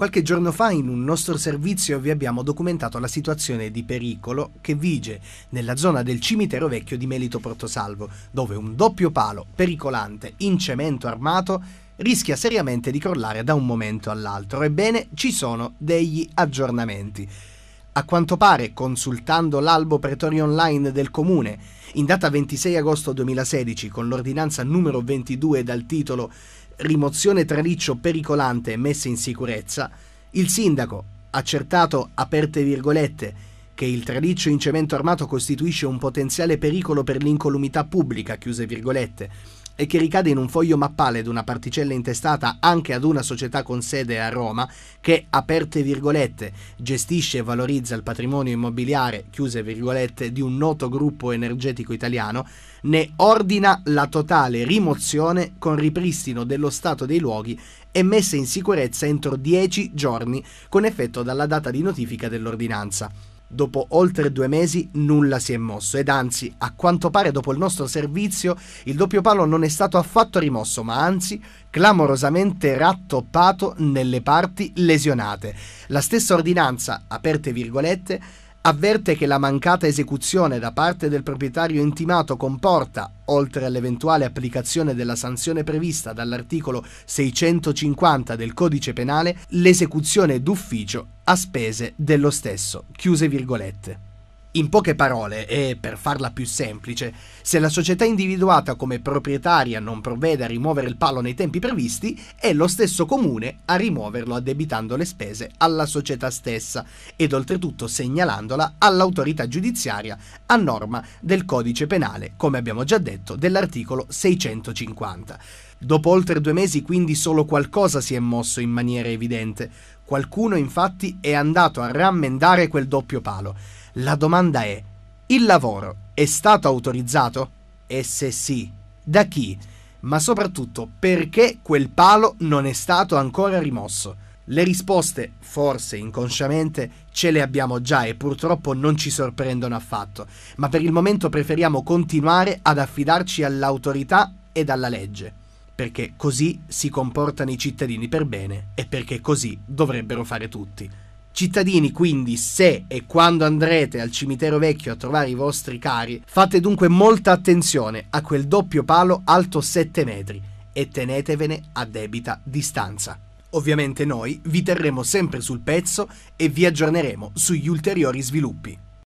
Qualche giorno fa in un nostro servizio vi abbiamo documentato la situazione di pericolo che vige nella zona del cimitero vecchio di Melito Portosalvo, dove un doppio palo pericolante in cemento armato rischia seriamente di crollare da un momento all'altro. Ebbene, ci sono degli aggiornamenti. A quanto pare, consultando l'albo pretorio online del comune, in data 26 agosto 2016, con l'ordinanza numero 22 dal titolo Rimozione traliccio pericolante messa in sicurezza, il sindaco, accertato, aperte virgolette, che il traliccio in cemento armato costituisce un potenziale pericolo per l'incolumità pubblica, chiuse virgolette, e che ricade in un foglio mappale di una particella intestata anche ad una società con sede a Roma che, aperte virgolette, gestisce e valorizza il patrimonio immobiliare, chiuse virgolette, di un noto gruppo energetico italiano, ne ordina la totale rimozione con ripristino dello stato dei luoghi e messa in sicurezza entro 10 giorni con effetto dalla data di notifica dell'ordinanza dopo oltre due mesi nulla si è mosso ed anzi, a quanto pare dopo il nostro servizio, il doppio palo non è stato affatto rimosso, ma anzi clamorosamente rattoppato nelle parti lesionate. La stessa ordinanza, aperte virgolette, avverte che la mancata esecuzione da parte del proprietario intimato comporta, oltre all'eventuale applicazione della sanzione prevista dall'articolo 650 del codice penale, l'esecuzione d'ufficio a spese dello stesso. Chiuse virgolette. In poche parole, e per farla più semplice, se la società individuata come proprietaria non provvede a rimuovere il palo nei tempi previsti, è lo stesso comune a rimuoverlo addebitando le spese alla società stessa ed oltretutto segnalandola all'autorità giudiziaria a norma del codice penale, come abbiamo già detto, dell'articolo 650. Dopo oltre due mesi quindi solo qualcosa si è mosso in maniera evidente. Qualcuno infatti è andato a rammendare quel doppio palo la domanda è, il lavoro è stato autorizzato? E se sì, da chi? Ma soprattutto, perché quel palo non è stato ancora rimosso? Le risposte, forse inconsciamente, ce le abbiamo già e purtroppo non ci sorprendono affatto, ma per il momento preferiamo continuare ad affidarci all'autorità e alla legge, perché così si comportano i cittadini per bene e perché così dovrebbero fare tutti. Cittadini, quindi, se e quando andrete al cimitero vecchio a trovare i vostri cari, fate dunque molta attenzione a quel doppio palo alto 7 metri e tenetevene a debita distanza. Ovviamente noi vi terremo sempre sul pezzo e vi aggiorneremo sugli ulteriori sviluppi.